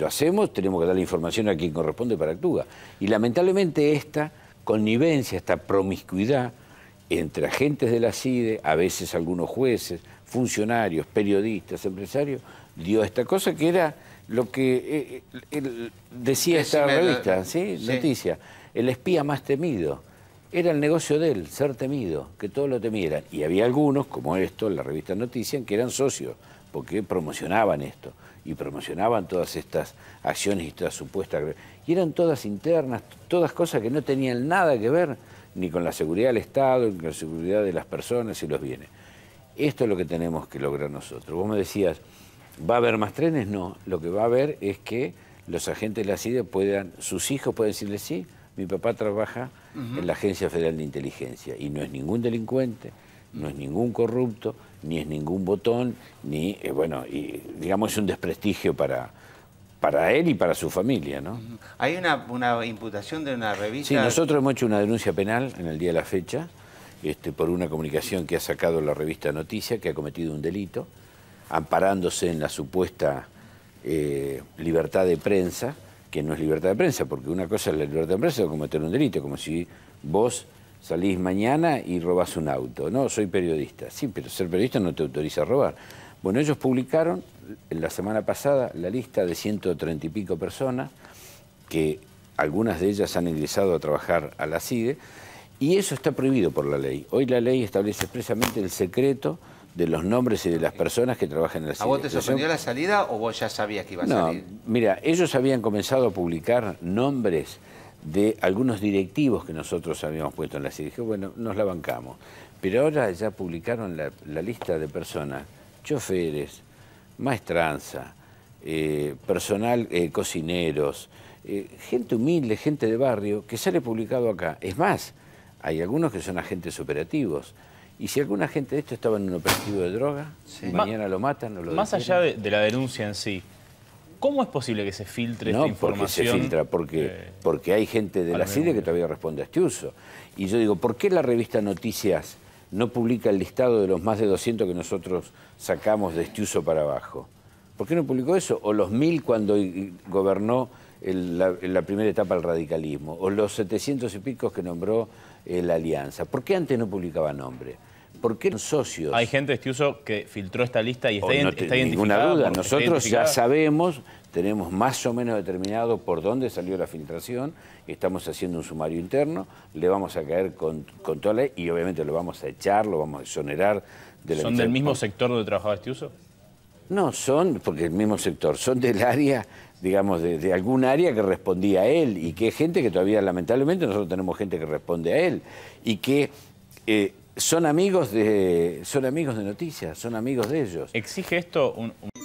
lo hacemos, tenemos que dar la información a quien corresponde para actúa. Y lamentablemente esta connivencia, esta promiscuidad entre agentes de la CIDE, a veces algunos jueces, funcionarios, periodistas, empresarios, dio esta cosa que era lo que eh, eh, decía esta revista, Noticia, el espía más temido. Era el negocio de él, ser temido, que todos lo temieran. Y había algunos, como esto, en la revista Noticias, que eran socios, porque promocionaban esto y promocionaban todas estas acciones y todas supuestas. Y eran todas internas, todas cosas que no tenían nada que ver ni con la seguridad del Estado, ni con la seguridad de las personas y los bienes. Esto es lo que tenemos que lograr nosotros. Vos me decías, ¿va a haber más trenes? No, lo que va a haber es que los agentes de la CIDE puedan, sus hijos pueden decirle sí mi papá trabaja en la Agencia Federal de Inteligencia y no es ningún delincuente, no es ningún corrupto, ni es ningún botón, ni, eh, bueno, y, digamos es un desprestigio para, para él y para su familia, ¿no? Hay una, imputación de una revista... Sí, nosotros hemos hecho una denuncia penal en el día de la fecha este, por una comunicación que ha sacado la revista Noticia, que ha cometido un delito, amparándose en la supuesta eh, libertad de prensa, que no es libertad de prensa, porque una cosa es la libertad de prensa o cometer un delito, como si vos salís mañana y robás un auto. No, soy periodista. Sí, pero ser periodista no te autoriza a robar. Bueno, ellos publicaron la semana pasada la lista de 130 y pico personas, que algunas de ellas han ingresado a trabajar a la CIDE, y eso está prohibido por la ley. Hoy la ley establece expresamente el secreto de los nombres y de las personas que trabajan en la ¿A vos te sorprendió la salida o vos ya sabías que iba a no, Mira, ellos habían comenzado a publicar nombres de algunos directivos que nosotros habíamos puesto en la serie. Dije, bueno, nos la bancamos. Pero ahora ya publicaron la, lista de personas, choferes, maestranza, eh, personal, eh, cocineros, eh, gente humilde, gente de barrio, que sale publicado acá. Es más, hay algunos que son agentes operativos, y si alguna gente de esto estaba en un operativo de droga, mañana lo matan no lo Más allá de, la denuncia en sí, ¿cómo es posible que se filtre esta información? No, porque se filtra, porque, porque hay gente de la CIDE que todavía responde a este uso. Y yo digo, ¿por qué la revista Noticias no publica el listado de los más de 200 que nosotros sacamos de este uso para abajo? ¿Por qué no publicó eso? O los mil cuando gobernó la, primera etapa del radicalismo, o los 700 y pico que nombró eh, la Alianza. ¿Por qué antes no publicaba nombre? ¿Por qué socios? Hay gente, Estiuso, que filtró esta lista y está, oh, no está Ninguna duda, nosotros ya sabemos, tenemos más o menos determinado por dónde salió la filtración, estamos haciendo un sumario interno, le vamos a caer con, toda la ley y obviamente lo vamos a echar, lo vamos a exonerar. De ¿Son del mismo sector donde trabajaba Estiuso? No, son, porque el mismo sector, son del área, digamos, de, algún área que respondía a él y que es gente que todavía, lamentablemente, nosotros tenemos gente que responde a él y que... Eh, son amigos de, son amigos de noticias, son amigos de ellos. ¿Exige esto un...